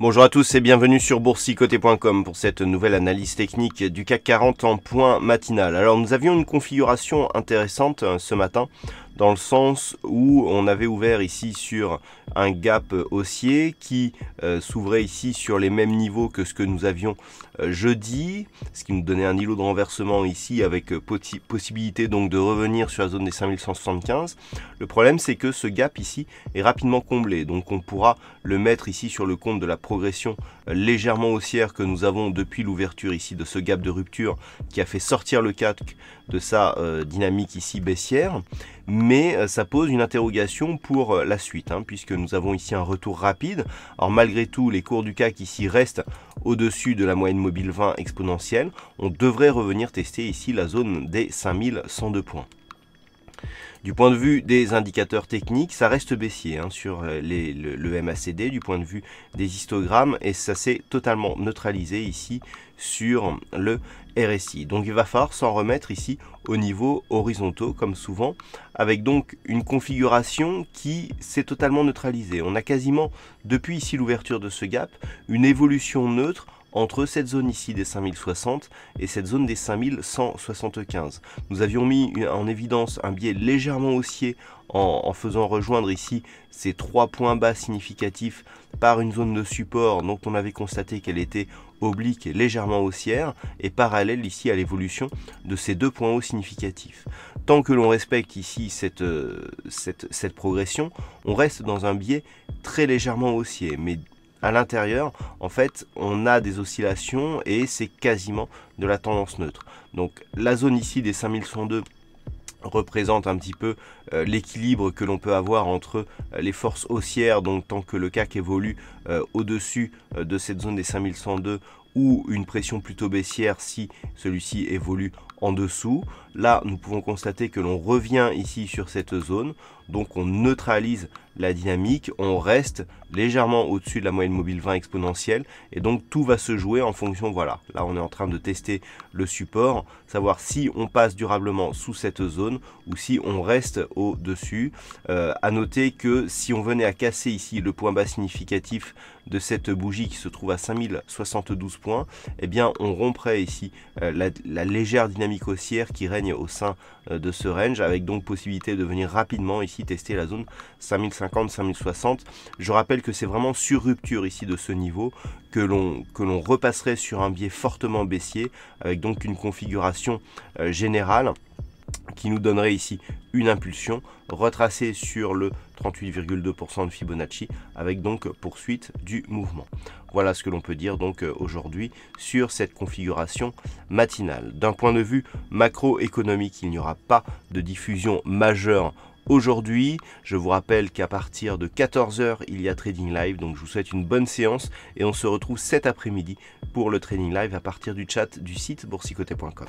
Bonjour à tous et bienvenue sur boursicoté.com pour cette nouvelle analyse technique du CAC 40 en point matinal. Alors nous avions une configuration intéressante euh, ce matin dans le sens où on avait ouvert ici sur un gap haussier qui euh, s'ouvrait ici sur les mêmes niveaux que ce que nous avions euh, jeudi, ce qui nous donnait un îlot de renversement ici avec euh, possibilité donc de revenir sur la zone des 5175. Le problème c'est que ce gap ici est rapidement comblé, donc on pourra le mettre ici sur le compte de la progression légèrement haussière que nous avons depuis l'ouverture ici de ce gap de rupture qui a fait sortir le CAC de sa dynamique ici baissière mais euh, ça pose une interrogation pour euh, la suite, hein, puisque nous avons ici un retour rapide. Alors malgré tout, les cours du CAC ici restent au-dessus de la moyenne mobile 20 exponentielle. On devrait revenir tester ici la zone des 5102 points. Du point de vue des indicateurs techniques, ça reste baissier hein, sur euh, le, MACD, du point de vue des histogrammes, et ça s'est totalement neutralisé ici sur le RSI. Donc il va falloir s'en remettre ici au niveau horizontaux, comme souvent, avec donc une configuration qui s'est totalement neutralisée. On a quasiment, depuis ici l'ouverture de ce gap, une évolution neutre entre cette zone ici des 5060 et cette zone des 5175. Nous avions mis en évidence un biais légèrement haussier en, faisant rejoindre ici ces trois points bas significatifs par une zone de support dont on avait constaté qu'elle était oblique et légèrement haussière et parallèle ici à l'évolution de ces deux points hauts significatifs. Tant que l'on respecte ici cette, euh, cette progression, on reste dans un biais très légèrement haussier, mais à l'intérieur, en fait, on a des oscillations et c'est quasiment de la tendance neutre. Donc la zone ici des 5102 représente un petit peu euh, l'équilibre que l'on peut avoir entre euh, les forces haussières, donc tant que le CAC évolue euh, au-dessus de cette zone des 5102 ou une pression plutôt baissière si celui-ci évolue en dessous. Là, nous pouvons constater que l'on revient ici sur cette zone donc on neutralise la dynamique, on reste légèrement au-dessus de la moyenne mobile 20 exponentielle et donc tout va se jouer en fonction, voilà, là on est en train de tester le support, savoir si on passe durablement sous cette zone ou si on reste au-dessus. Euh, à noter que si on venait à casser ici le point bas significatif de cette bougie qui se trouve à 5072 points, eh bien on romprait ici euh, la, légère dynamique haussière qui règne au sein euh, de ce range avec donc possibilité de venir rapidement ici tester la zone 5050-5060. Je rappelle que c'est vraiment sur rupture ici de ce niveau que l'on repasserait sur un biais fortement baissier avec donc une configuration euh, générale qui nous donnerait ici une impulsion retracée sur le 38,2% de Fibonacci avec donc poursuite du mouvement. Voilà ce que l'on peut dire donc euh, aujourd'hui sur cette configuration matinale. D'un point de vue macroéconomique, il n'y aura pas de diffusion majeure aujourd'hui. Je vous rappelle qu'à partir de 14h, il y a Trading Live, donc je vous souhaite une bonne séance et on se retrouve cet après-midi pour le Trading Live à partir du chat du site boursicoté.com.